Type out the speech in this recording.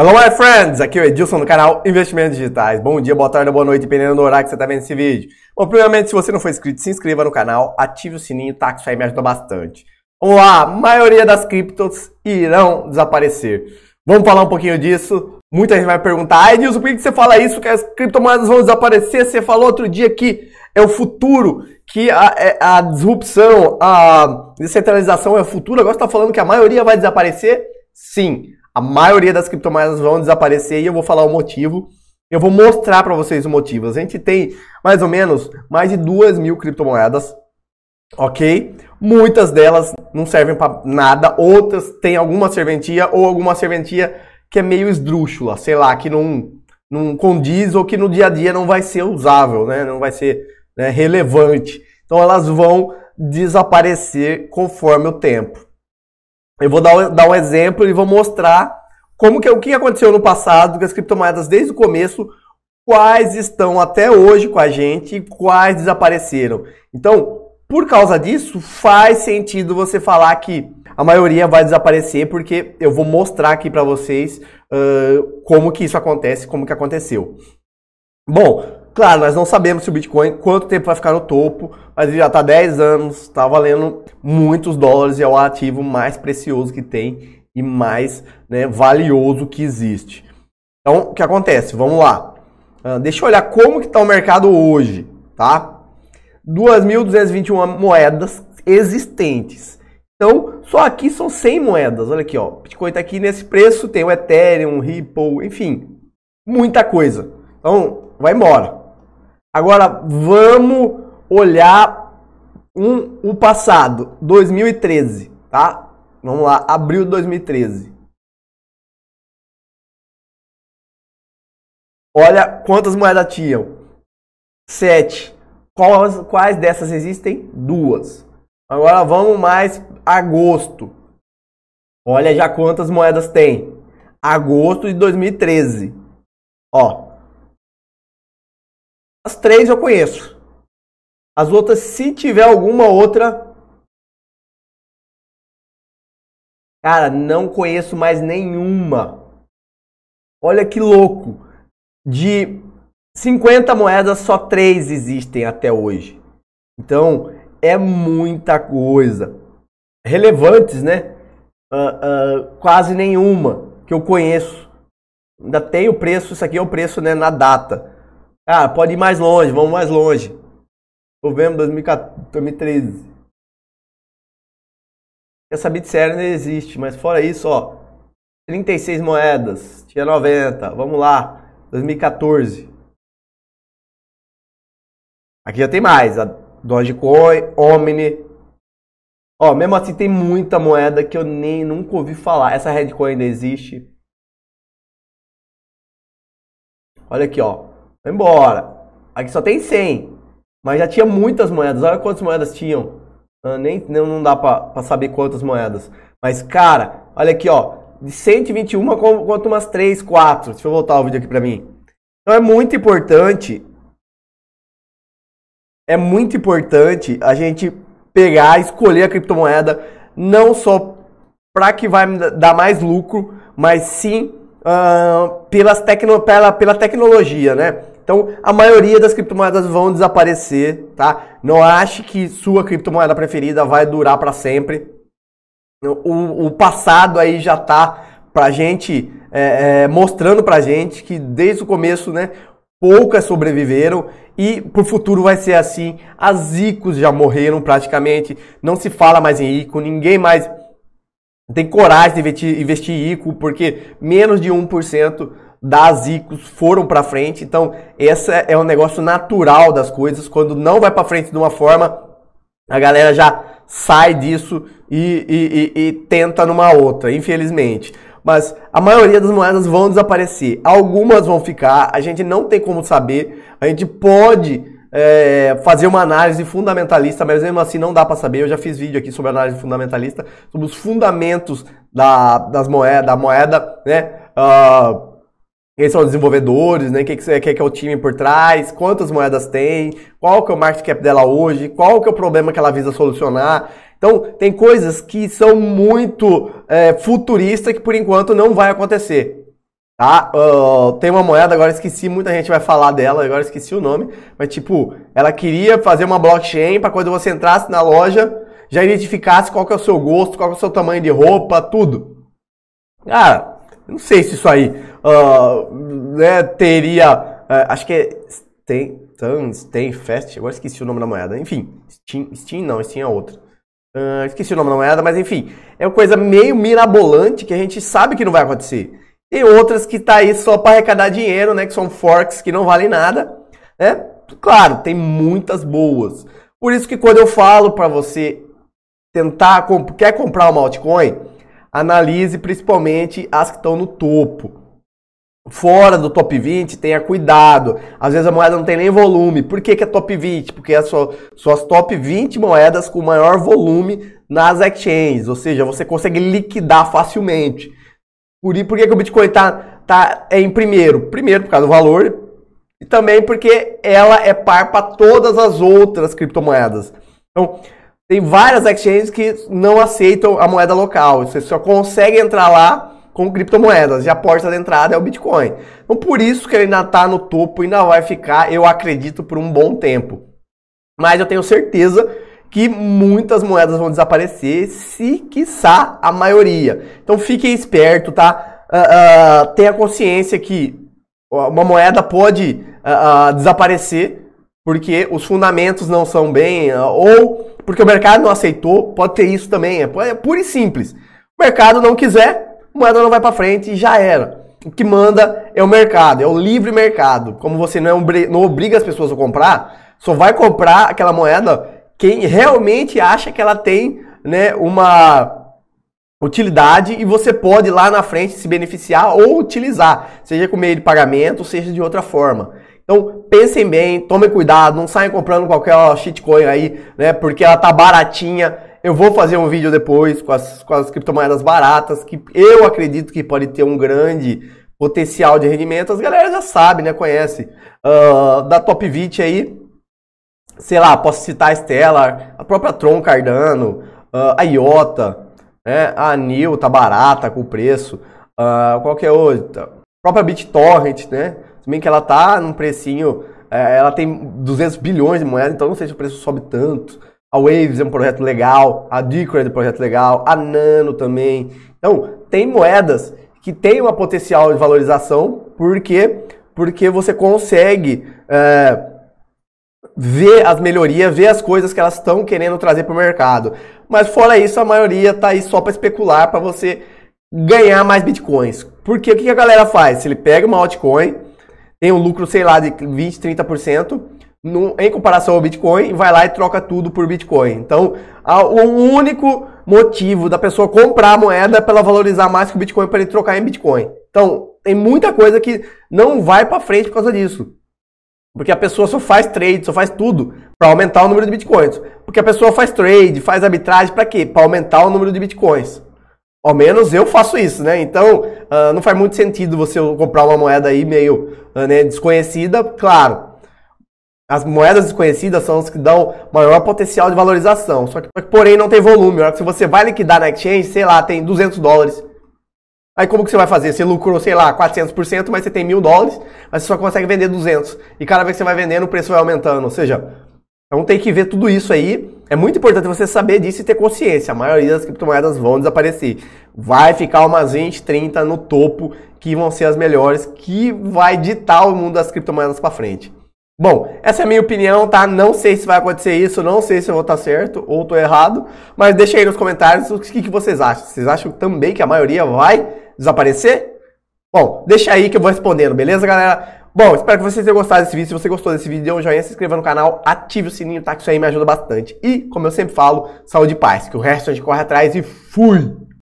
Hello my friends, aqui é o Edilson do canal Investimentos Digitais. Bom dia, boa tarde, boa noite, dependendo do horário que você está vendo esse vídeo. Bom, primeiramente, se você não for inscrito, se inscreva no canal, ative o sininho, tá? Que isso aí me ajuda bastante. Vamos lá, a maioria das criptos irão desaparecer. Vamos falar um pouquinho disso. Muita gente vai perguntar, ah, Edilson, por que você fala isso? Que as criptomoedas vão desaparecer? Você falou outro dia que é o futuro, que a, é, a disrupção, a descentralização é o futuro. Agora você está falando que a maioria vai desaparecer? Sim, a maioria das criptomoedas vão desaparecer e eu vou falar o motivo. Eu vou mostrar para vocês o motivo. A gente tem mais ou menos mais de duas mil criptomoedas, ok? Muitas delas não servem para nada, outras têm alguma serventia ou alguma serventia que é meio esdrúxula, sei lá, que não, não condiz ou que no dia a dia não vai ser usável, né? Não vai ser né, relevante. Então elas vão desaparecer conforme o tempo. Eu vou dar, dar um exemplo e vou mostrar como que é o que aconteceu no passado com as criptomoedas desde o começo, quais estão até hoje com a gente e quais desapareceram. Então, por causa disso, faz sentido você falar que a maioria vai desaparecer, porque eu vou mostrar aqui para vocês uh, como que isso acontece, como que aconteceu. Bom, Claro, nós não sabemos se o Bitcoin, quanto tempo vai ficar no topo, mas ele já está 10 anos, está valendo muitos dólares e é o ativo mais precioso que tem e mais né, valioso que existe. Então, o que acontece? Vamos lá. Uh, deixa eu olhar como que está o mercado hoje, tá? 2.221 moedas existentes. Então, só aqui são 100 moedas. Olha aqui, ó. Bitcoin está aqui nesse preço, tem o Ethereum, Ripple, enfim, muita coisa. Então, vai embora. Agora vamos olhar um, o passado, 2013, tá? Vamos lá, abril de 2013. Olha quantas moedas tinham. Sete. Quais, quais dessas existem? Duas. Agora vamos mais agosto. Olha já quantas moedas tem. Agosto de 2013. Ó, as três eu conheço. As outras, se tiver alguma outra. Cara, não conheço mais nenhuma. Olha que louco. De 50 moedas, só três existem até hoje. Então, é muita coisa. Relevantes, né? Uh, uh, quase nenhuma que eu conheço. Ainda tem o preço, isso aqui é o preço né, na data. Ah, pode ir mais longe, vamos mais longe. Novembro de 2013. Essa não existe, mas fora isso, ó. 36 moedas, tinha 90, vamos lá, 2014. Aqui já tem mais, a Dogecoin, Omni. Ó, mesmo assim tem muita moeda que eu nem nunca ouvi falar. Essa Redcoin ainda existe. Olha aqui, ó. Foi embora. Aqui só tem 100. Mas já tinha muitas moedas. Olha quantas moedas tinham. Ah, nem, não dá para saber quantas moedas. Mas, cara, olha aqui, ó. De 121 quanto umas 3, 4. Deixa eu voltar o vídeo aqui para mim. Então é muito importante. É muito importante a gente pegar, escolher a criptomoeda. Não só para que vai dar mais lucro, mas sim uh, pelas tecno, pela, pela tecnologia, né? Então, a maioria das criptomoedas vão desaparecer, tá? Não ache que sua criptomoeda preferida vai durar para sempre. O, o, passado aí já tá pra gente, é, é, mostrando pra gente que desde o começo, né, poucas sobreviveram e pro futuro vai ser assim. As icos já morreram praticamente, não se fala mais em ico, ninguém mais não tem coragem de investir, investir em ICO, porque menos de 1% das ICOs foram para frente. Então, esse é um negócio natural das coisas. Quando não vai para frente de uma forma, a galera já sai disso e, e, e, e, tenta numa outra, infelizmente. Mas a maioria das moedas vão desaparecer. Algumas vão ficar, a gente não tem como saber. A gente pode é, fazer uma análise fundamentalista, mas mesmo assim não dá para saber. Eu já fiz vídeo aqui sobre análise fundamentalista, sobre os fundamentos da, das moeda, da moeda, né? Uh, quem são os desenvolvedores, né? Quem que, que, que é o time por trás, quantas moedas tem, qual que é o market cap dela hoje, qual que é o problema que ela visa solucionar. Então, tem coisas que são muito é, futuristas que por enquanto não vai acontecer. Tá? Uh, tem uma moeda, agora esqueci, muita gente vai falar dela, agora esqueci o nome, mas tipo, ela queria fazer uma blockchain para quando você entrasse na loja, já identificasse qual que é o seu gosto, qual que é o seu tamanho de roupa, tudo. Cara, não sei se isso aí uh, né, teria. Uh, acho que é Tem. tem Fest, agora esqueci o nome da moeda. Enfim, Steam, Steam não, Steam é outra. Ah, esqueci o nome da moeda, mas enfim, é uma coisa meio mirabolante que a gente sabe que não vai acontecer e outras que tá aí só para arrecadar dinheiro, né? Que são forks que não valem nada, né? Claro, tem muitas boas. Por isso que quando eu falo para você tentar quer comprar uma altcoin, analise principalmente as que estão no topo. Fora do top 20, tenha cuidado. Às vezes a moeda não tem nem volume. Por que, que é top 20? Porque é só, são as top 20 moedas com maior volume nas exchanges. Ou seja, você consegue liquidar facilmente. Por, por que, que o Bitcoin tá, tá é em primeiro? Primeiro, por causa do valor, e também porque ela é par para todas as outras criptomoedas. Então, tem várias exchanges que não aceitam a moeda local. Você só consegue entrar lá com criptomoedas. E a porta de entrada é o Bitcoin. Então, por isso que ele ainda está no topo e ainda vai ficar, eu acredito, por um bom tempo. Mas eu tenho certeza que muitas moedas vão desaparecer, se quiçá a maioria. Então fique esperto, tá? Uh, uh, tenha consciência que uma moeda pode uh, desaparecer porque os fundamentos não são bem ou porque o mercado não aceitou, pode ter isso também, é, é e simples. O mercado não quiser, a moeda não vai para frente e já era. O que manda é o mercado, é o livre mercado. Como você não, é um, não obriga as pessoas a comprar, só vai comprar aquela moeda quem realmente acha que ela tem né, uma utilidade e você pode lá na frente se beneficiar ou utilizar, seja com meio de pagamento, seja de outra forma. Então pensem bem, tomem cuidado, não saiam comprando qualquer shitcoin aí, né? Porque ela tá baratinha. Eu vou fazer um vídeo depois com as, com as criptomoedas baratas, que eu acredito que pode ter um grande potencial de rendimento. As galera já sabe, né? Conhece. Uh, da Top 20 aí, sei lá, posso citar a Stellar, a própria Tron Cardano, ah, a IOTA, né? a Anil tá barata com o preço, ah, qualquer é outra, a própria BitTorrent, né? Se bem que ela tá num precinho, eh, ela tem 200 bilhões de moedas, então não sei se o preço sobe tanto. A Waves é um projeto legal, a Decred é um projeto legal, a Nano também. Então, tem moedas que tem uma potencial de valorização, porque porque você consegue eh, ver as melhorias, ver as coisas que elas estão querendo trazer para o mercado. Mas fora isso, a maioria está aí só para especular, para você ganhar mais bitcoins. Porque o que a galera faz? Se ele pega uma altcoin, tem um lucro, sei lá, de 20, 30%, no, em comparação ao Bitcoin, e vai lá e troca tudo por Bitcoin. Então, a, o único motivo da pessoa comprar a moeda é para ela valorizar mais que o Bitcoin para ele trocar em Bitcoin. Então, tem muita coisa que não vai para frente por causa disso. Porque a pessoa só faz trade, só faz tudo para aumentar o número de bitcoins. Porque a pessoa faz trade, faz arbitragem para quê? Para aumentar o número de bitcoins. Ao menos eu faço isso, né? Então uh, não faz muito sentido você comprar uma moeda aí meio uh, né, desconhecida, claro. As moedas desconhecidas são as que dão maior potencial de valorização, só que porém não tem volume. se você vai liquidar na exchange, sei lá, tem 200 dólares, Aí como que você vai fazer? Você lucrou, sei lá, 400%, mas você tem mil dólares, mas você só consegue vender 200. E cada vez que você vai vendendo, o preço vai aumentando. Ou seja, então tem que ver tudo isso aí. É muito importante você saber disso e ter consciência. A maioria das criptomoedas vão desaparecer. Vai ficar umas 20, 30 no topo que vão ser as melhores, que vai ditar o mundo das criptomoedas para frente. Bom, essa é a minha opinião, tá? Não sei se vai acontecer isso, não sei se eu vou estar tá certo ou estou errado, mas deixa aí nos comentários o que, que vocês acham. Vocês acham também que a maioria vai desaparecer? Bom, deixa aí que eu vou respondendo, beleza, galera? Bom, espero que vocês tenham gostado desse vídeo. Se você gostou desse vídeo, dê um joinha, se inscreva no canal, ative o sininho, tá? Que isso aí me ajuda bastante. E, como eu sempre falo, saúde e paz, que o resto a gente corre atrás e fui!